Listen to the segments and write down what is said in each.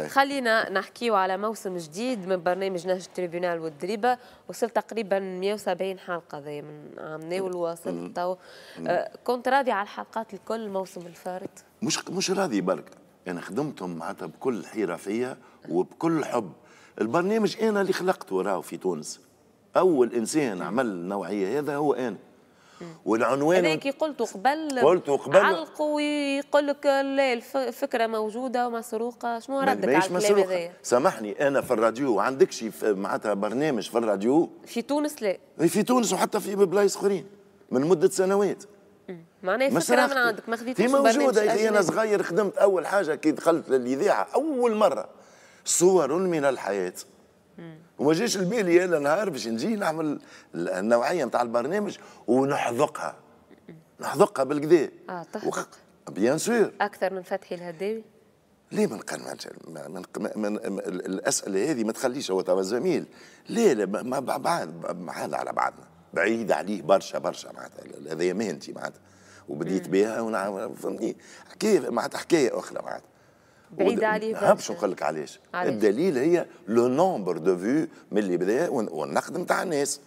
طيب. خلينا نحكيو على موسم جديد من برنامج نهج التريبيونال والدريبة وصل تقريبا 170 حلقة ذي من عامنا والواصل تو آه، كنت راضي على الحلقات الكل الموسم الفارط مش مش راضي برك أنا خدمتهم معناتها بكل حرفية وبكل حب البرنامج أنا اللي خلقته راهو في تونس أول إنسان عمل النوعية هذا هو أنا والعنوان هذاك قلت قبل قلت قبل علقوا ويقول لك لا الفكره موجوده ومسروقه شنو ردك على الكلام مسروقة. سامحني انا في الراديو عندك شي معناتها برنامج في الراديو في تونس لا إيه، في تونس وحتى في بلايص اخرين من مده سنوات معناها فكره من عندك ما خذيتش موجوده انا صغير خدمت اول حاجه كي دخلت للاذاعه اول مره صور من الحياه وما جاش لبالي انا نهار باش نجي نعمل النوعيه نتاع البرنامج ونحذقها نحذقها بالكدا اه تحذق بيان سور اكثر من فتحي الهداوي ليه من قن من, من, من الاسئله هذه ما تخليش هو توا زميل ليه لا ما بعد معانا على بعضنا بعيد عليه برشا برشا معناتها هذايا مهنتي معناتها وبديت بها فهمتني حكايه معناتها حكايه اخرى معناتها بعيد عليه هبش نقول لك علاش الدليل هي لو نومبر دو فيو من اللي بدا والنقد نتاع الناس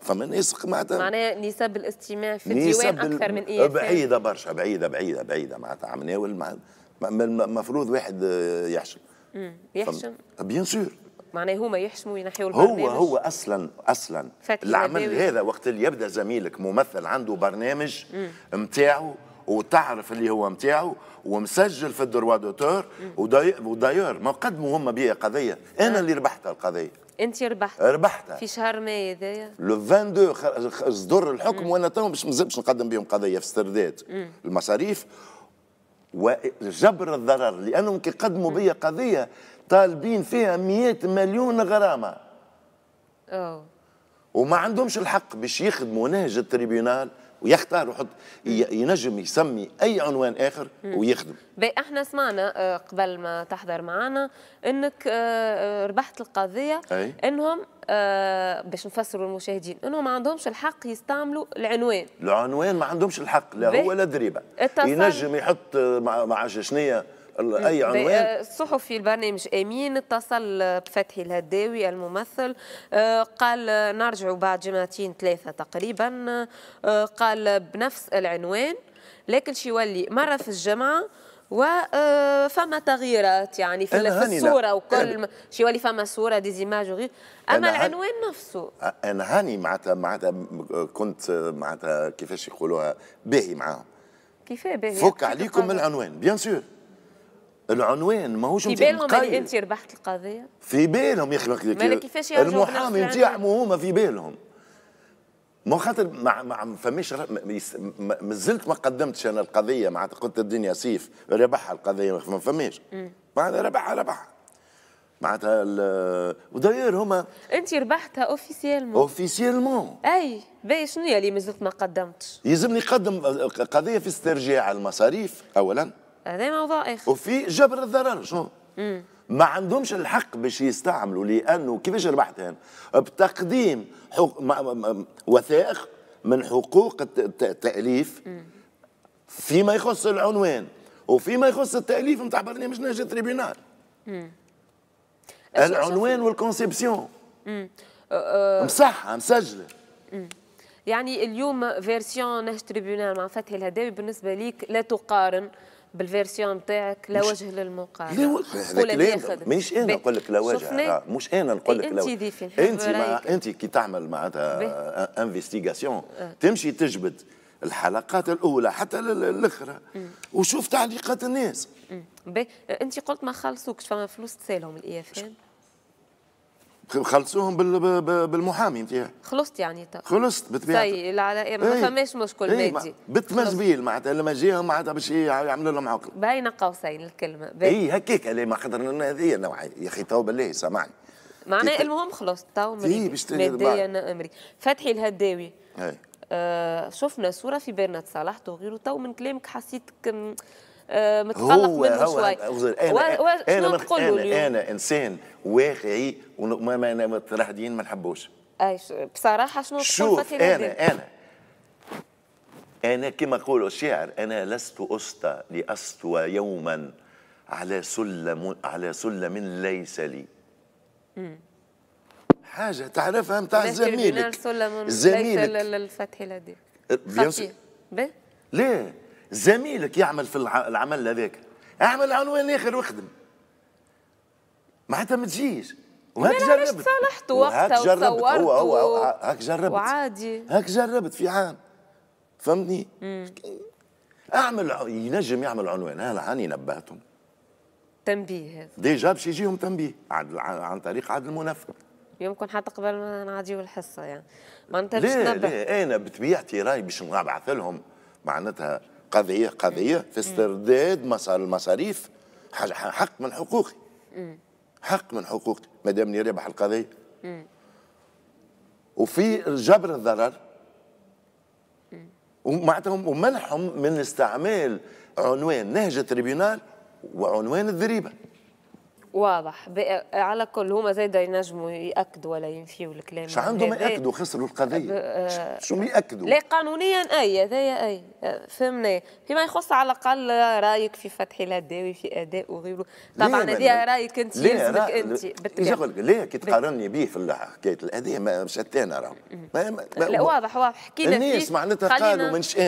فما ناس معناتها معناها نسب الاستماع في الديوان اكثر من اي بعيده برشا بعيده بعيده بعيده معناتها عم ناول المفروض واحد يحشم يحشم بيان سور معناه هما يحشموا ينحيوا البرنامج هو هو اصلا اصلا العمل هذا وقت اللي يبدا زميلك ممثل عنده برنامج نتاعو وتعرف اللي هو نتاعو ومسجل في الدروا دوتور ودايور ما قدموا هما بيا قضيه انا آه. اللي ربحت القضيه انت ربحت ربحتها في شهر ماي هذايا لو 22 صدر الحكم وانا تو باش مازلتش نقدم بهم قضيه في استرداد المصاريف وجبر الضرر لانهم كي قدموا بيا قضيه طالبين فيها 100 مليون غرامه أوه. وما عندهمش الحق باش يخدموا نهج التريبيونال ويختار ويحط ينجم يسمي اي عنوان اخر ويخدم احنا سمعنا آه، قبل ما تحضر معنا انك آه، آه، ربحت القضيه أي؟ انهم باش نفسروا المشاهدين انهم ما عندهمش الحق يستعملوا العنوان العنوان ما عندهمش الحق لا هو لا ضريبه ينجم يحط مع مع شنيه اي عنوان آه، الصحفي البرنامج امين اتصل بفتحي الهداوي الممثل آه، قال نرجع بعد جمعتين ثلاثه تقريبا آه، قال بنفس العنوان لكن شي يولي مره في الجمعه وفما تغييرات يعني في, الصوره وكل شي يولي فما صوره ديزيماج وغير اما العنوان نفسه انا هاني معناتها معناتها كنت معناتها كيفاش يقولوها باهي معاهم كيفاه باهي فك عليكم العنوان بيان سور العنوان ماهوش في بالهم اللي انت ربحت القضيه في بالهم يا اخي كيفاش المحامي نتاعهم هما في بالهم ما خاطر ما ما فماش مازلت ما قدمتش انا القضيه معناتها قلت الدنيا سيف ربحها القضيه ما فماش معناتها ربحها ربحها معناتها وداير هما انت ربحتها اوفيسيلمون اوفيسيلمون اي باهي شنو اللي مازلت ما قدمتش يلزمني قدم قضيه في استرجاع المصاريف اولا هذا موضوع اخر وفي جبر الضرر شنو ما عندهمش الحق باش يستعملوا لانه كيفاش ربحت انا بتقديم حق... م... م... وثائق من حقوق الت... التاليف فيما يخص العنوان وفيما يخص التاليف نتاع برنامج نهج تريبيونال العنوان والكونسيبسيون أه، أه. مصحة مسجلة يعني اليوم فيرسيون نهج تريبيونال مع فتحي الهداوي بالنسبة ليك لا تقارن بالفيرسيون نتاعك لا وجه للمقارنه لا وجه إيه؟ مانيش انا نقول لك لا وجه مش انا نقول لك إيه، لا وجه انت مع انت كي تعمل معناتها انفستيغاسيون آه. تمشي تجبد الحلقات الاولى حتى للاخرى وشوف تعليقات الناس انت قلت ما خلصوكش فما فلوس تسالهم الاي اف e خلصوهم بالمحامي نتاعها يعني. خلصت يعني تو طيب. خلصت بطبيعه طيب على ما إيه. فماش مشكل ايه مادي بالتمزبيل معناتها لما جيهم معناتها باش يعملوا لهم عقل بين قوسين الكلمه اي إيه، هكاك ما قدرنا هذه نوعيه يا اخي تو بالله سامحني معناه المهم خلصت تو انا إيه، امري فتحي الهداوي آه شفنا صوره في بيرنات صالح وغيره تو من كلامك حسيتك آه، متقلق هو منه هو شوي انا و... انا انا, أنا انسان واقعي ومترهدين ما نحبوش اي بصراحه شنو شوف انا دي. انا انا كما يقولوا الشاعر انا لست اسطى لأسطوى يوما على سلم على سلم ليس لي مم. حاجه تعرفها نتاع زميلك زميلك للفتح لدي أه، بيان ليه زميلك يعمل في العمل هذاك اعمل عنوان اخر واخدم معناتها ما تجيش وهاك جربت صالحته وقتها وهاك جربت هو هو, هو هاك جربت وعادي هاك جربت في عام فهمتني اعمل ينجم يعمل عنوان انا هاني نبهتهم تنبيه هذا ديجا باش يجيهم تنبيه عن, عن طريق عاد المنفذ يمكن حتى قبل ما نعديو الحصه يعني معناتها باش نبه لا انا بطبيعتي راي باش نبعث لهم معناتها قضيه قضيه في استرداد المصاريف حق من حقوقي حق من حقوقي ما دامني رابح القضيه وفي جبر الضرر ومعتهم ومنحهم من استعمال عنوان نهج التريبيونال وعنوان الذريبه واضح على كل هما زايد ينجموا ياكدوا ولا ينفيوا الكلام شو عندهم ياكدوا خسروا القضيه شو آه، شو ياكدوا لا قانونيا اي هذايا اي آه، فهمنا فيما يخص على الاقل رايك في فتح الهداوي في اداء وغيره طبعا هذه رايك انت يلزمك انت بالتالي لا كي تقارني به في حكايه الاداء مش انا راه لا واضح واضح حكينا الناس معناتها قالوا منش